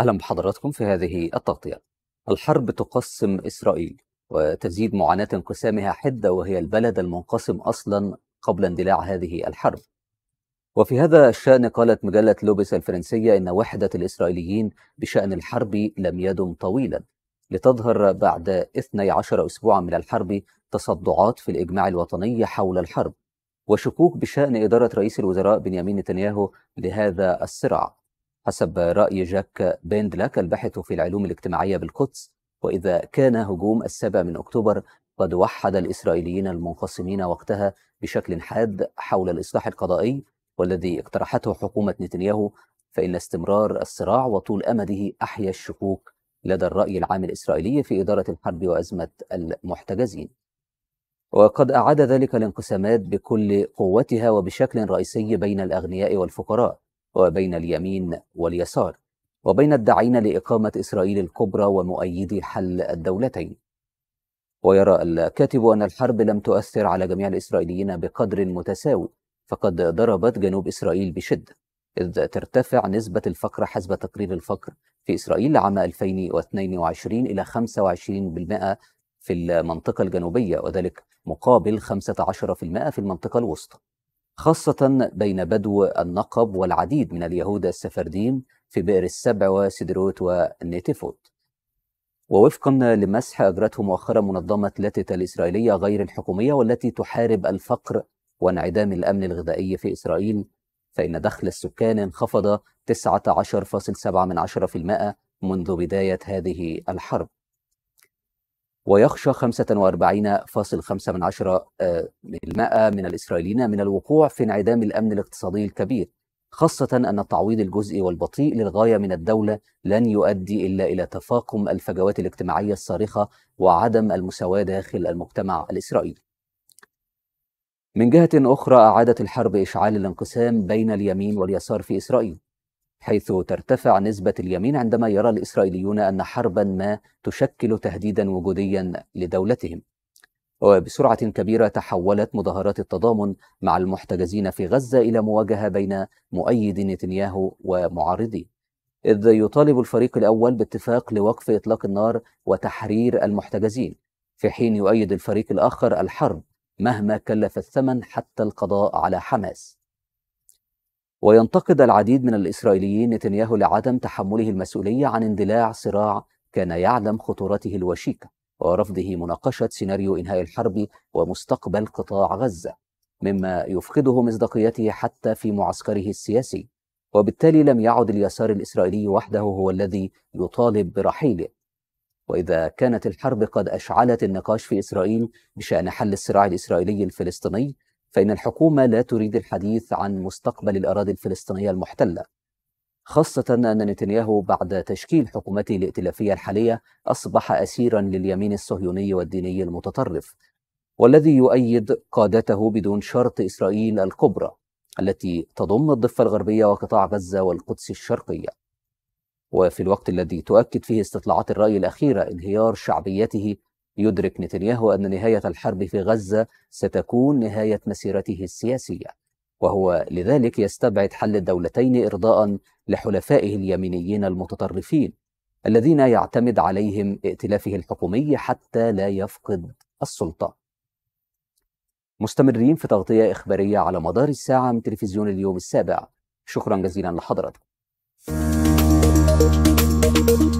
أهلا بحضراتكم في هذه التغطية الحرب تقسم إسرائيل وتزيد معاناة انقسامها حدة وهي البلد المنقسم أصلا قبل اندلاع هذه الحرب وفي هذا الشأن قالت مجلة لوبس الفرنسية إن وحدة الإسرائيليين بشأن الحرب لم يدم طويلا لتظهر بعد 12 أسبوعا من الحرب تصدعات في الإجماع الوطني حول الحرب وشكوك بشأن إدارة رئيس الوزراء بنيامين نتنياهو لهذا الصراع حسب رأي جاك بيندلاك الباحث في العلوم الاجتماعية بالقدس وإذا كان هجوم السابع من أكتوبر قد وحد الإسرائيليين المنقسمين وقتها بشكل حاد حول الإصلاح القضائي والذي اقترحته حكومة نتنياهو فإن استمرار الصراع وطول أمده أحيا الشكوك لدى الرأي العام الإسرائيلي في إدارة الحرب وأزمة المحتجزين وقد أعاد ذلك الانقسامات بكل قوتها وبشكل رئيسي بين الأغنياء والفقراء وبين اليمين واليسار وبين الداعين لإقامة إسرائيل الكبرى ومؤيدي حل الدولتين ويرى الكاتب أن الحرب لم تؤثر على جميع الإسرائيليين بقدر متساوي فقد ضربت جنوب إسرائيل بشدة إذ ترتفع نسبة الفقر حسب تقرير الفقر في إسرائيل لعام 2022 إلى 25% في المنطقة الجنوبية وذلك مقابل 15% في المنطقة الوسطى خاصة بين بدو النقب والعديد من اليهود السفرديم في بئر السبع وسدروت ونيتيفوت ووفقا لمسح أجرته مؤخرا منظمة لاتيتا الإسرائيلية غير الحكومية والتي تحارب الفقر وانعدام الأمن الغذائي في إسرائيل فإن دخل السكان انخفض 19.7% منذ بداية هذه الحرب ويخشى 45.5 من آه، من الإسرائيليين من الوقوع في انعدام الأمن الاقتصادي الكبير خاصة أن التعويض الجزئي والبطيء للغاية من الدولة لن يؤدي إلا إلى تفاقم الفجوات الاجتماعية الصارخة وعدم المساواة داخل المجتمع الإسرائيلي. من جهة أخرى أعادت الحرب إشعال الانقسام بين اليمين واليسار في إسرائيل حيث ترتفع نسبة اليمين عندما يرى الإسرائيليون أن حربا ما تشكل تهديدا وجوديا لدولتهم وبسرعة كبيرة تحولت مظاهرات التضامن مع المحتجزين في غزة إلى مواجهة بين مؤيد نتنياهو ومعارضيه إذ يطالب الفريق الأول باتفاق لوقف إطلاق النار وتحرير المحتجزين في حين يؤيد الفريق الآخر الحرب مهما كلف الثمن حتى القضاء على حماس وينتقد العديد من الإسرائيليين نتنياهو لعدم تحمله المسؤولية عن اندلاع صراع كان يعلم خطورته الوشيكة ورفضه مناقشة سيناريو إنهاء الحرب ومستقبل قطاع غزة مما يفقده مصداقيته حتى في معسكره السياسي وبالتالي لم يعد اليسار الإسرائيلي وحده هو الذي يطالب برحيله وإذا كانت الحرب قد أشعلت النقاش في إسرائيل بشأن حل الصراع الإسرائيلي الفلسطيني فإن الحكومة لا تريد الحديث عن مستقبل الأراضي الفلسطينية المحتلة خاصة أن نتنياهو بعد تشكيل حكومته الائتلافية الحالية أصبح أسيرا لليمين الصهيوني والديني المتطرف والذي يؤيد قادته بدون شرط إسرائيل الكبرى التي تضم الضفة الغربية وقطاع غزة والقدس الشرقية وفي الوقت الذي تؤكد فيه استطلاعات الرأي الأخيرة انهيار شعبيته يدرك نتنياهو أن نهاية الحرب في غزة ستكون نهاية مسيرته السياسية وهو لذلك يستبعد حل الدولتين إرضاء لحلفائه اليمينيين المتطرفين الذين يعتمد عليهم ائتلافه الحكومي حتى لا يفقد السلطة مستمرين في تغطية إخبارية على مدار الساعة من تلفزيون اليوم السابع شكرا جزيلا لحضرتك